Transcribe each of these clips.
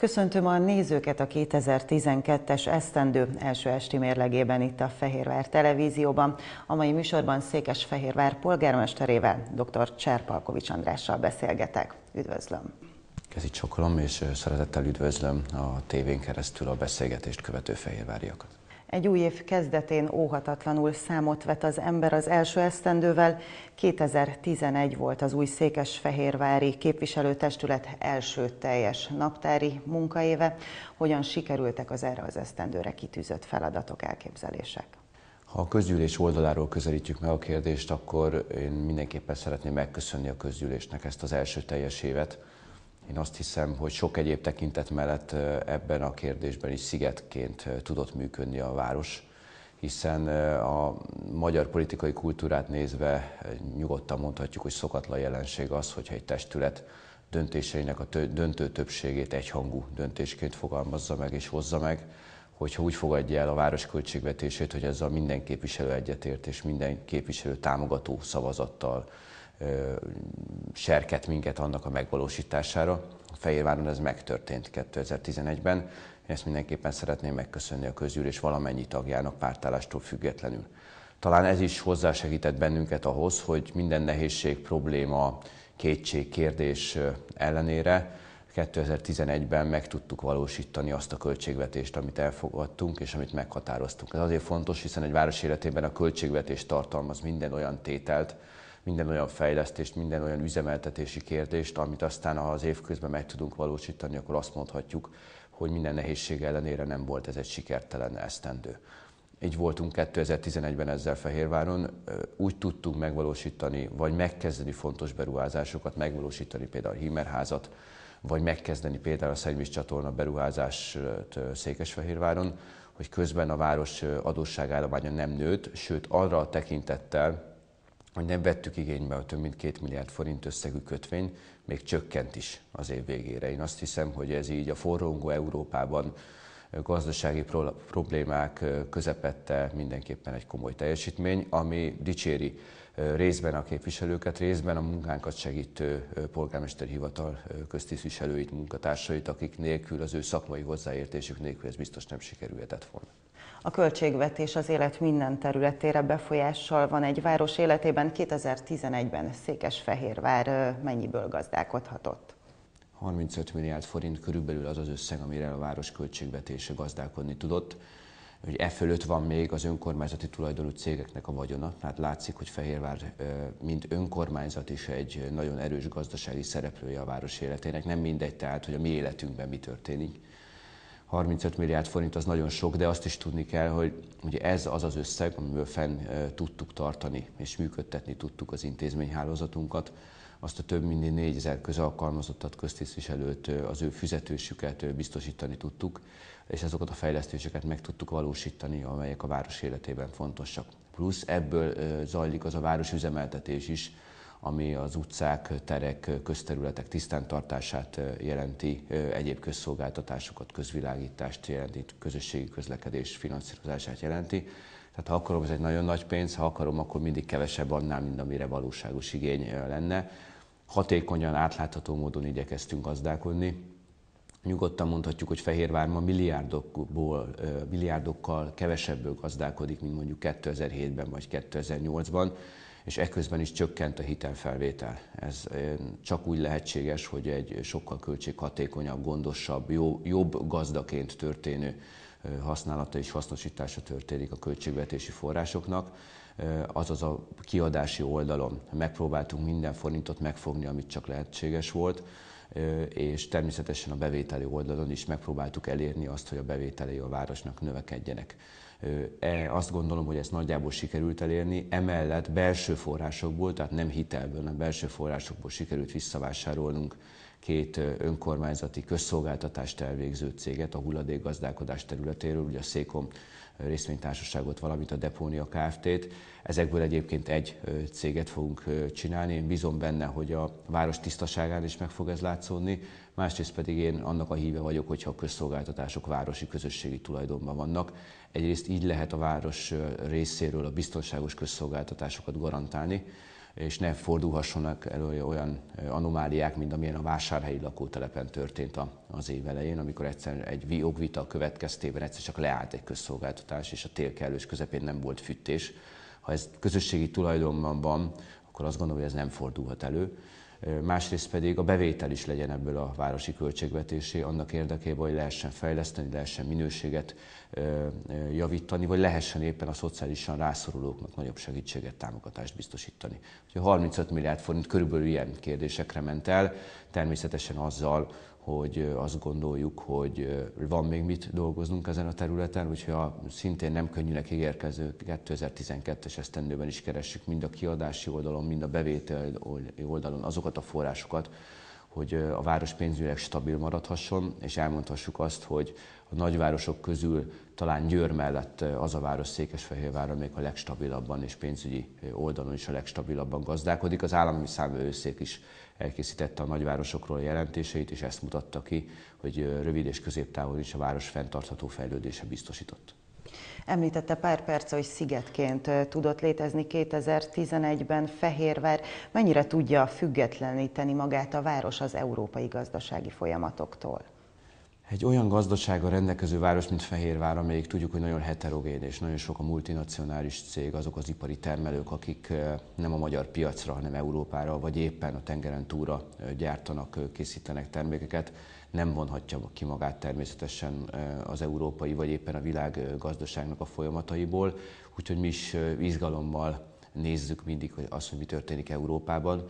Köszöntöm a nézőket a 2012-es esztendő első esti mérlegében itt a Fehérvár Televízióban. A mai műsorban Székesfehérvár polgármesterével, dr. Cserpalkovics Andrással beszélgetek. Üdvözlöm! Kezit csokolom és szeretettel üdvözlöm a tévén keresztül a beszélgetést követő fehérváriakat. Egy új év kezdetén óhatatlanul számot vet az ember az első esztendővel. 2011 volt az új Székesfehérvári képviselőtestület első teljes naptári munkaéve. Hogyan sikerültek az erre az esztendőre kitűzött feladatok, elképzelések? Ha a közgyűlés oldaláról közelítjük meg a kérdést, akkor én mindenképpen szeretném megköszönni a közgyűlésnek ezt az első teljes évet én azt hiszem, hogy sok egyéb tekintet mellett ebben a kérdésben is szigetként tudott működni a város, hiszen a magyar politikai kultúrát nézve nyugodtan mondhatjuk, hogy szokatlan jelenség az, hogyha egy testület döntéseinek a döntő többségét egyhangú döntésként fogalmazza meg és hozza meg, hogyha úgy fogadja el a város költségvetését, hogy ezzel minden képviselő egyetért és minden képviselő támogató szavazattal serket minket annak a megvalósítására. Fehérváron ez megtörtént 2011-ben. Én ezt mindenképpen szeretném megköszönni a közgyűlés valamennyi tagjának pártállástól függetlenül. Talán ez is hozzásegített bennünket ahhoz, hogy minden nehézség, probléma, kétség, kérdés ellenére 2011-ben meg tudtuk valósítani azt a költségvetést, amit elfogadtunk és amit meghatároztunk. Ez azért fontos, hiszen egy város életében a költségvetés tartalmaz minden olyan tételt, minden olyan fejlesztést, minden olyan üzemeltetési kérdést, amit aztán az évközben meg tudunk valósítani, akkor azt mondhatjuk, hogy minden nehézség ellenére nem volt ez egy sikertelen esztendő. Így voltunk 2011-ben ezzel Fehérváron, úgy tudtunk megvalósítani, vagy megkezdeni fontos beruházásokat, megvalósítani például a Hímerházat, vagy megkezdeni például a Szennyvíz csatorna beruházást Székesfehérváron, hogy közben a város adósságállománya nem nőtt, sőt arra a tekintettel, hogy nem vettük igénybe a több mint két milliárd forint összegű kötvény, még csökkent is az év végére. Én azt hiszem, hogy ez így a forrongó Európában gazdasági problémák közepette mindenképpen egy komoly teljesítmény, ami dicséri részben a képviselőket, részben a munkánkat segítő polgármesteri hivatal köztisztviselőit, munkatársait, akik nélkül az ő szakmai hozzáértésük nélkül ez biztos nem sikerülhetett volna. A költségvetés az élet minden területére befolyással van egy város életében. 2011-ben Székesfehérvár mennyiből gazdálkodhatott? 35 milliárd forint körülbelül az az összeg, amire a város költségvetése gazdálkodni tudott. Hogy e fölött van még az önkormányzati tulajdonú cégeknek a vagyona, tehát látszik, hogy Fehérvár mint önkormányzat is egy nagyon erős gazdasági szereplője a város életének. Nem mindegy tehát, hogy a mi életünkben mi történik 35 milliárd forint az nagyon sok, de azt is tudni kell, hogy ugye ez az az összeg, amiből fenn tudtuk tartani és működtetni tudtuk az intézményhálózatunkat, azt a több mint 4000 közalkalmazottat, köztisztviselőt, az ő fizetősüket biztosítani tudtuk, és azokat a fejlesztéseket meg tudtuk valósítani, amelyek a város életében fontosak. Plusz ebből zajlik az a város üzemeltetés is, ami az utcák, terek, közterületek tisztántartását jelenti, egyéb közszolgáltatásokat, közvilágítást jelenti, közösségi közlekedés finanszírozását jelenti. Tehát ha akarom, ez egy nagyon nagy pénz, ha akarom, akkor mindig kevesebb annál, mint amire valóságos igény lenne. Hatékonyan, átlátható módon igyekeztünk gazdálkodni. Nyugodtan mondhatjuk, hogy Fehérvár ma milliárdokból, milliárdokkal kevesebből gazdálkodik, mint mondjuk 2007-ben vagy 2008-ban és ekközben is csökkent a hitelfelvétel. Ez csak úgy lehetséges, hogy egy sokkal költséghatékonyabb, gondosabb, jó, jobb gazdaként történő használata és hasznosítása történik a költségvetési forrásoknak, azaz a kiadási oldalon megpróbáltunk minden forintot megfogni, amit csak lehetséges volt, és természetesen a bevételi oldalon is megpróbáltuk elérni azt, hogy a bevételei a városnak növekedjenek. E, azt gondolom, hogy ezt nagyjából sikerült elérni, emellett belső forrásokból, tehát nem hitelből, hanem belső forrásokból sikerült visszavásárolnunk két önkormányzati közszolgáltatást elvégző céget a hulladékgazdálkodás területéről, ugye a Székom részvénytársaságot, valamint a Depónia Kft-t. Ezekből egyébként egy céget fogunk csinálni. Én bízom benne, hogy a város tisztaságán is meg fog ez látszódni. Másrészt pedig én annak a híve vagyok, hogyha a közszolgáltatások városi közösségi tulajdonban vannak. Egyrészt így lehet a város részéről a biztonságos közszolgáltatásokat garantálni, és ne fordulhassanak elő olyan anomáliák, mint amilyen a vásárhelyi lakótelepen történt az év elején, amikor egyszer egy jogvita következtében egyszer csak leállt egy közszolgáltatás, és a tél kellős közepén nem volt fűtés. Ha ez közösségi tulajdonban van, akkor azt gondolom, hogy ez nem fordulhat elő másrészt pedig a bevétel is legyen ebből a városi költségvetésé, annak érdekében, hogy lehessen fejleszteni, lehessen minőséget javítani, vagy lehessen éppen a szociálisan rászorulóknak nagyobb segítséget, támogatást biztosítani. Úgyhogy 35 milliárd forint körülbelül ilyen kérdésekre ment el, természetesen azzal, hogy azt gondoljuk, hogy van még mit dolgoznunk ezen a területen, úgyhogy a szintén nem könnyűnek ígérkező 2012-es esztendőben is keressük mind a kiadási oldalon, mind a bevétel oldalon azokat a forrásokat, hogy a város pénzügyileg stabil maradhasson, és elmondhassuk azt, hogy a nagyvárosok közül talán Győr mellett az a város Székesfehérvár, amelyik a legstabilabban és pénzügyi oldalon is a legstabilabban gazdálkodik. Az állami számvevőszék is elkészítette a nagyvárosokról jelentéseit, és ezt mutatta ki, hogy rövid és középtávon is a város fenntartható fejlődése biztosított. Említette pár perc, hogy szigetként tudott létezni 2011-ben Fehérvár. Mennyire tudja függetleníteni magát a város az európai gazdasági folyamatoktól? egy olyan gazdasága rendelkező város, mint Fehérvár, amelyik tudjuk, hogy nagyon heterogén, és nagyon sok a multinacionális cég, azok az ipari termelők, akik nem a magyar piacra, hanem Európára, vagy éppen a tengeren túra gyártanak, készítenek termékeket, nem vonhatja ki magát természetesen az európai, vagy éppen a világ gazdaságnak a folyamataiból, úgyhogy mi is izgalommal nézzük mindig hogy azt, hogy mi történik Európában.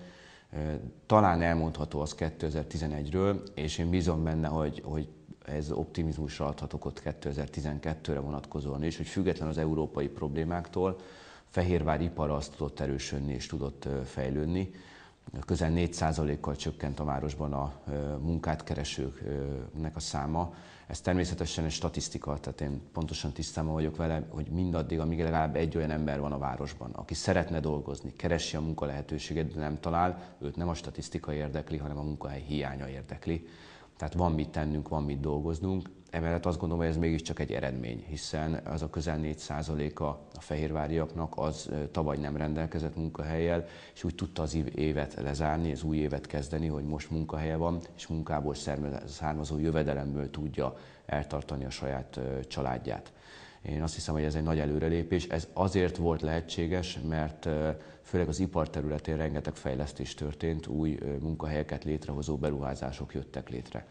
Talán elmondható az 2011-ről, és én bízom benne, hogy, hogy ez optimizmusra adhatok ott 2012-re vonatkozóan is, hogy független az európai problémáktól, Fehérvár ipara azt tudott erősödni és tudott fejlődni. Közel 4%-kal csökkent a városban a munkát keresőknek a száma. Ez természetesen egy statisztika, tehát én pontosan tisztában vagyok vele, hogy mindaddig, amíg legalább egy olyan ember van a városban, aki szeretne dolgozni, keresi a munka lehetőséget, de nem talál, őt nem a statisztika érdekli, hanem a munkahely hiánya érdekli. Tehát van mit tennünk, van mit dolgoznunk. Emellett azt gondolom, hogy ez mégiscsak egy eredmény, hiszen az a közel 4%-a a fehérváriaknak az tavaly nem rendelkezett munkahelyel, és úgy tudta az évet lezárni, az új évet kezdeni, hogy most munkahelye van, és munkából származó jövedelemből tudja eltartani a saját családját. Én azt hiszem, hogy ez egy nagy előrelépés. Ez azért volt lehetséges, mert főleg az ipar területén rengeteg fejlesztés történt, új munkahelyeket létrehozó beruházások jöttek létre.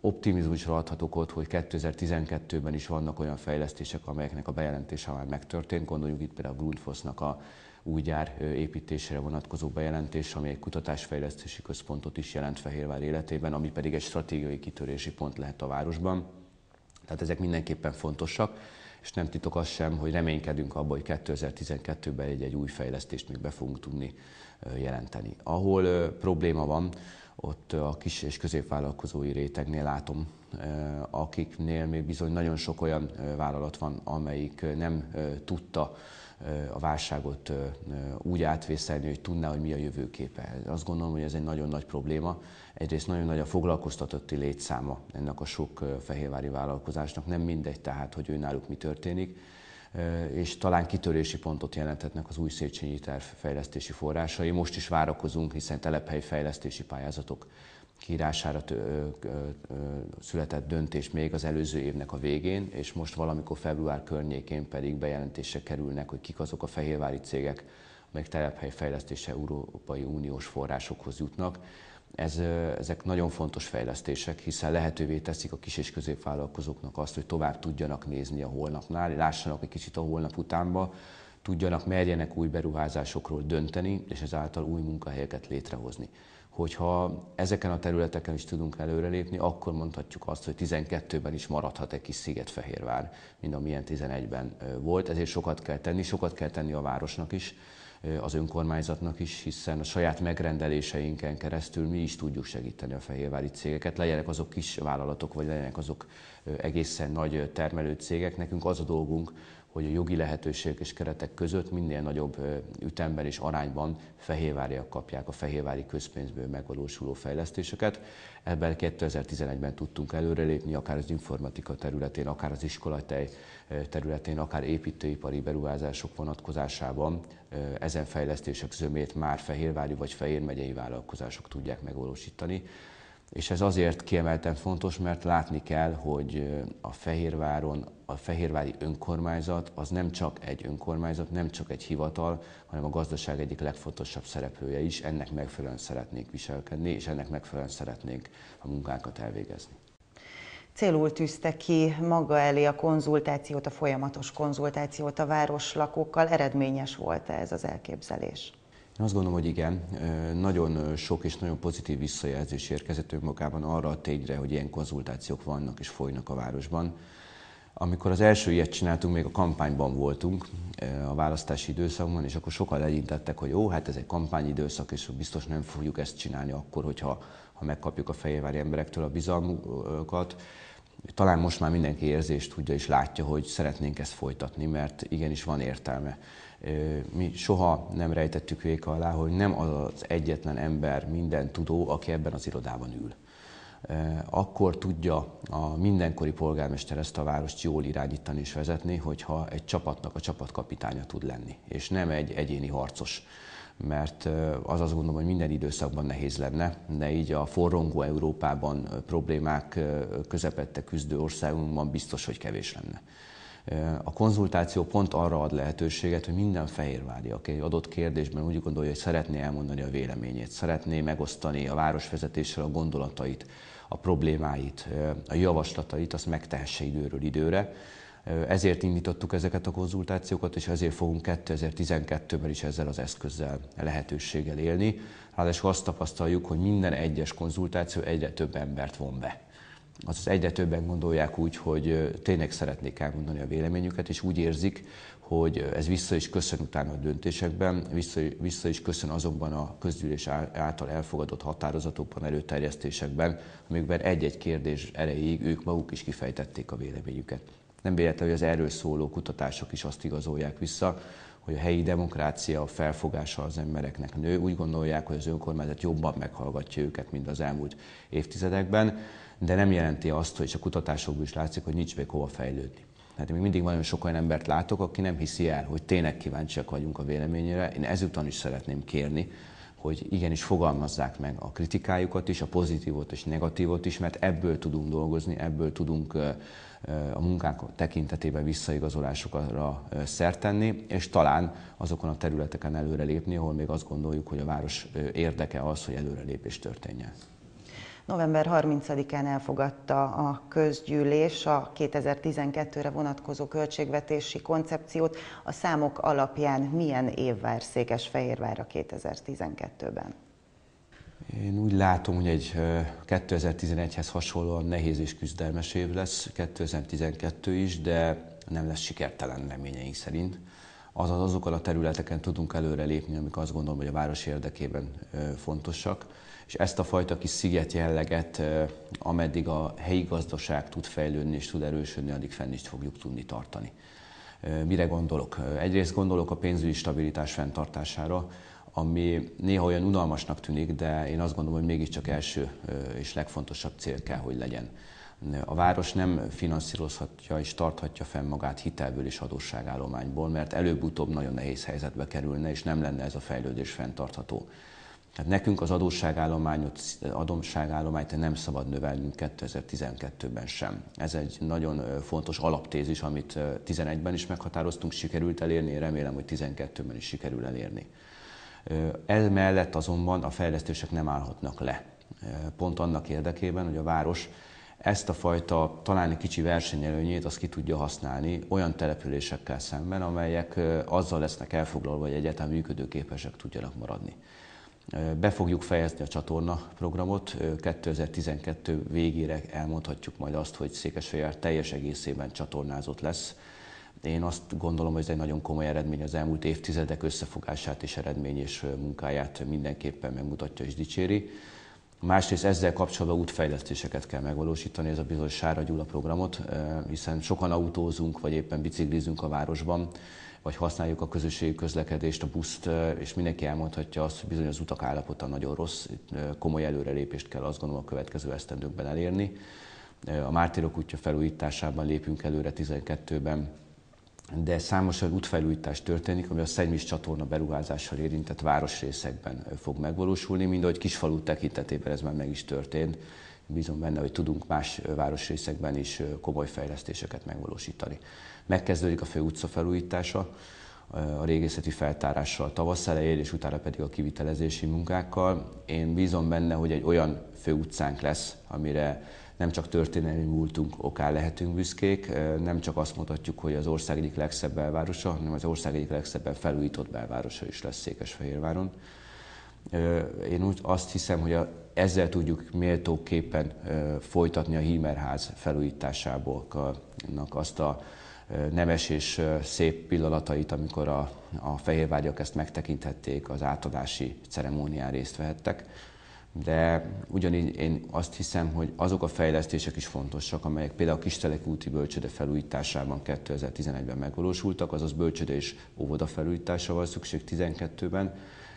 Optimizmusra adhatok ott, hogy 2012-ben is vannak olyan fejlesztések, amelyeknek a bejelentése már megtörtént. Gondoljuk itt például a Grundfosznak a új gyár építésére vonatkozó bejelentés, ami egy kutatásfejlesztési központot is jelent Fehérvár életében, ami pedig egy stratégiai kitörési pont lehet a városban. Tehát ezek mindenképpen fontosak és nem titok az sem, hogy reménykedünk abban, hogy 2012-ben egy, egy új fejlesztést még be fogunk tudni jelenteni. Ahol probléma van, ott a kis és középvállalkozói rétegnél látom, akiknél még bizony nagyon sok olyan vállalat van, amelyik nem tudta a válságot úgy átvészelni, hogy tudná, hogy mi a jövőképe. Azt gondolom, hogy ez egy nagyon nagy probléma. Egyrészt nagyon nagy a foglalkoztatotti létszáma ennek a sok fehérvári vállalkozásnak. Nem mindegy tehát, hogy náluk mi történik és talán kitörési pontot jelenthetnek az új Széchenyi terv fejlesztési forrásai. Most is várakozunk, hiszen fejlesztési pályázatok kiírására született döntés még az előző évnek a végén, és most valamikor február környékén pedig bejelentése kerülnek, hogy kik azok a fehérvári cégek, amelyek fejlesztése Európai Uniós forrásokhoz jutnak. Ez, ezek nagyon fontos fejlesztések, hiszen lehetővé teszik a kis- és középvállalkozóknak azt, hogy tovább tudjanak nézni a holnapnál, lássanak egy kicsit a holnap utánba, tudjanak, merjenek új beruházásokról dönteni, és ezáltal új munkahelyeket létrehozni hogyha ezeken a területeken is tudunk előrelépni, akkor mondhatjuk azt, hogy 12-ben is maradhat egy kis Szigetfehérvár, mint amilyen 11-ben volt. Ezért sokat kell tenni, sokat kell tenni a városnak is, az önkormányzatnak is, hiszen a saját megrendeléseinken keresztül mi is tudjuk segíteni a fehérvári cégeket, legyenek azok kis vállalatok, vagy legyenek azok egészen nagy termelő cégek. Nekünk az a dolgunk, hogy a jogi lehetőségek és keretek között minél nagyobb ütemben és arányban fehérváriak kapják a fehérvári közpénzből megvalósuló fejlesztéseket. Ebben 2011-ben tudtunk előrelépni, akár az informatika területén, akár az iskolatej területén, akár építőipari beruházások vonatkozásában ezen fejlesztések zömét már fehérvári vagy fehér megyei vállalkozások tudják megvalósítani. És ez azért kiemelten fontos, mert látni kell, hogy a Fehérváron, a Fehérvári önkormányzat az nem csak egy önkormányzat, nem csak egy hivatal, hanem a gazdaság egyik legfontosabb szereplője is. Ennek megfelelően szeretnék viselkedni, és ennek megfelelően szeretnénk a munkánkat elvégezni. Célul tűzte ki maga elé a konzultációt, a folyamatos konzultációt a városlakókkal. Eredményes volt -e ez az elképzelés? Én azt gondolom, hogy igen. Nagyon sok és nagyon pozitív visszajelzés érkezett önmagában arra a tényre, hogy ilyen konzultációk vannak és folynak a városban. Amikor az első ilyet csináltunk, még a kampányban voltunk a választási időszakban, és akkor sokan legyintettek, hogy jó, hát ez egy kampányidőszak, és biztos nem fogjuk ezt csinálni akkor, hogyha ha megkapjuk a fejévári emberektől a bizalmukat talán most már mindenki érzést tudja és látja, hogy szeretnénk ezt folytatni, mert igenis van értelme. Mi soha nem rejtettük véka alá, hogy nem az az egyetlen ember, minden tudó, aki ebben az irodában ül. Akkor tudja a mindenkori polgármester ezt a várost jól irányítani és vezetni, hogyha egy csapatnak a csapatkapitánya tud lenni, és nem egy egyéni harcos mert az azt gondolom, hogy minden időszakban nehéz lenne, de így a forrongó Európában problémák közepette küzdő országunkban biztos, hogy kevés lenne. A konzultáció pont arra ad lehetőséget, hogy minden fehérvári, aki egy adott kérdésben úgy gondolja, hogy szeretné elmondani a véleményét, szeretné megosztani a városvezetéssel a gondolatait, a problémáit, a javaslatait, azt megtehesse időről időre, ezért indítottuk ezeket a konzultációkat, és ezért fogunk 2012-ben is ezzel az eszközzel, lehetőséggel élni. Ráadásul azt tapasztaljuk, hogy minden egyes konzultáció egyre több embert von be. Azaz egyre többen gondolják úgy, hogy tényleg szeretnék elmondani a véleményüket, és úgy érzik, hogy ez vissza is köszön utána a döntésekben, vissza, vissza is köszön azokban a közgyűlés által elfogadott határozatokban, előterjesztésekben, amikben egy-egy kérdés erejéig ők maguk is kifejtették a véleményüket. Nem véletlenül, hogy az erről szóló kutatások is azt igazolják vissza, hogy a helyi demokrácia a felfogása az embereknek nő. Úgy gondolják, hogy az önkormányzat jobban meghallgatja őket, mint az elmúlt évtizedekben, de nem jelenti azt, hogy a kutatásokból is látszik, hogy nincs még hova fejlődni. Tehát még mindig nagyon sok olyan embert látok, aki nem hiszi el, hogy tényleg kíváncsiak vagyunk a véleményére. Én ezután is szeretném kérni, hogy igenis fogalmazzák meg a kritikájukat is, a pozitívot és negatívot is, mert ebből tudunk dolgozni, ebből tudunk a munkánk tekintetében visszaigazolásokra szert tenni, és talán azokon a területeken előrelépni, ahol még azt gondoljuk, hogy a város érdeke az, hogy előrelépés történjen. November 30-án elfogadta a közgyűlés a 2012-re vonatkozó költségvetési koncepciót. A számok alapján milyen év vár Székesfehérvárra 2012-ben? Én úgy látom, hogy egy 2011-hez hasonlóan nehéz és küzdelmes év lesz, 2012 is, de nem lesz sikertelen reményeink szerint. Azaz azokon a területeken tudunk előrelépni, amik azt gondolom, hogy a város érdekében fontosak és ezt a fajta kis sziget jelleget, ameddig a helyi gazdaság tud fejlődni és tud erősödni, addig fenn is fogjuk tudni tartani. Mire gondolok? Egyrészt gondolok a pénzügyi stabilitás fenntartására, ami néha olyan unalmasnak tűnik, de én azt gondolom, hogy mégiscsak első és legfontosabb cél kell, hogy legyen. A város nem finanszírozhatja és tarthatja fenn magát hitelből és adósságállományból, mert előbb-utóbb nagyon nehéz helyzetbe kerülne, és nem lenne ez a fejlődés fenntartható. Tehát nekünk az adósságállományot, adósságállományt nem szabad növelnünk 2012-ben sem. Ez egy nagyon fontos alaptézis, amit 11-ben is meghatároztunk, sikerült elérni, remélem, hogy 12-ben is sikerül elérni. mellett azonban a fejlesztések nem állhatnak le. Pont annak érdekében, hogy a város ezt a fajta talán egy kicsi versenyelőnyét azt ki tudja használni olyan településekkel szemben, amelyek azzal lesznek elfoglalva, hogy egyáltalán működőképesek tudjanak maradni. Be fogjuk fejezni a csatorna programot, 2012 végére elmondhatjuk majd azt, hogy Székesfehér teljes egészében csatornázott lesz. Én azt gondolom, hogy ez egy nagyon komoly eredmény az elmúlt évtizedek összefogását és eredmény és munkáját mindenképpen megmutatja és dicséri. Másrészt ezzel kapcsolatban útfejlesztéseket kell megvalósítani, ez a bizonyos Sára Gyula programot, eh, hiszen sokan autózunk, vagy éppen biciklizünk a városban, vagy használjuk a közösségi közlekedést, a buszt, eh, és mindenki elmondhatja azt, hogy bizony az utak állapota nagyon rossz, eh, komoly előrelépést kell azt gondolom a következő esztendőkben elérni. A Mártirok útja felújításában lépünk előre 12-ben, de számos olyan útfelújítás történik, ami a Szennyvíz csatorna beruházással érintett városrészekben fog megvalósulni, mint ahogy Kisfalú tekintetében ez már meg is történt. Bízom benne, hogy tudunk más városrészekben is komoly fejlesztéseket megvalósítani. Megkezdődik a fő utca felújítása, a régészeti feltárással tavasz elején, és utána pedig a kivitelezési munkákkal. Én bízom benne, hogy egy olyan utcánk lesz, amire nem csak történelmi múltunk okán lehetünk büszkék, nem csak azt mutatjuk, hogy az ország egyik legszebb belvárosa, hanem az ország egyik legszebben felújított belvárosa is lesz Székesfehérváron. Én úgy azt hiszem, hogy a, ezzel tudjuk méltóképpen folytatni a Hímerház felújításából azt a nemes és szép pillanatait, amikor a, a fehérvágyak ezt megtekinthették, az átadási ceremónián részt vehettek de ugyanígy én azt hiszem, hogy azok a fejlesztések is fontosak, amelyek például a úti bölcsöde felújításában 2011-ben megvalósultak, azaz bölcsöde és óvoda felújítása van szükség 12-ben,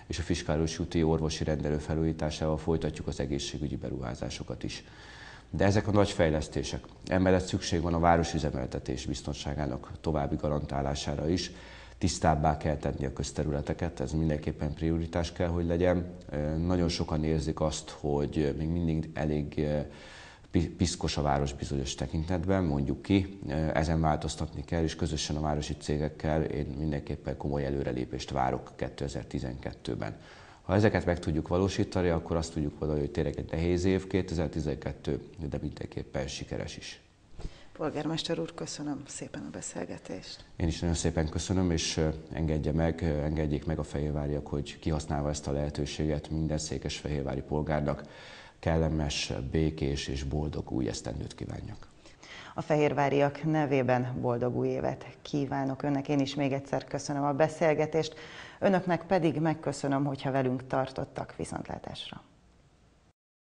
és a Fiskáros úti orvosi rendelő felújításával folytatjuk az egészségügyi beruházásokat is. De ezek a nagy fejlesztések. Emellett szükség van a üzemeltetés biztonságának további garantálására is, tisztábbá kell tenni a közterületeket, ez mindenképpen prioritás kell, hogy legyen. Nagyon sokan érzik azt, hogy még mindig elég piszkos a város bizonyos tekintetben, mondjuk ki, ezen változtatni kell, és közösen a városi cégekkel én mindenképpen komoly előrelépést várok 2012-ben. Ha ezeket meg tudjuk valósítani, akkor azt tudjuk mondani, hogy tényleg egy nehéz év 2012, de mindenképpen sikeres is. Polgármester úr, köszönöm szépen a beszélgetést. Én is nagyon szépen köszönöm, és engedje meg, engedjék meg a fehérváriak, hogy kihasználva ezt a lehetőséget minden székesfehérvári polgárnak kellemes, békés és boldog új esztendőt kívánjak. A fehérváriak nevében boldog új évet kívánok önnek. Én is még egyszer köszönöm a beszélgetést, önöknek pedig megköszönöm, hogyha velünk tartottak viszontlátásra.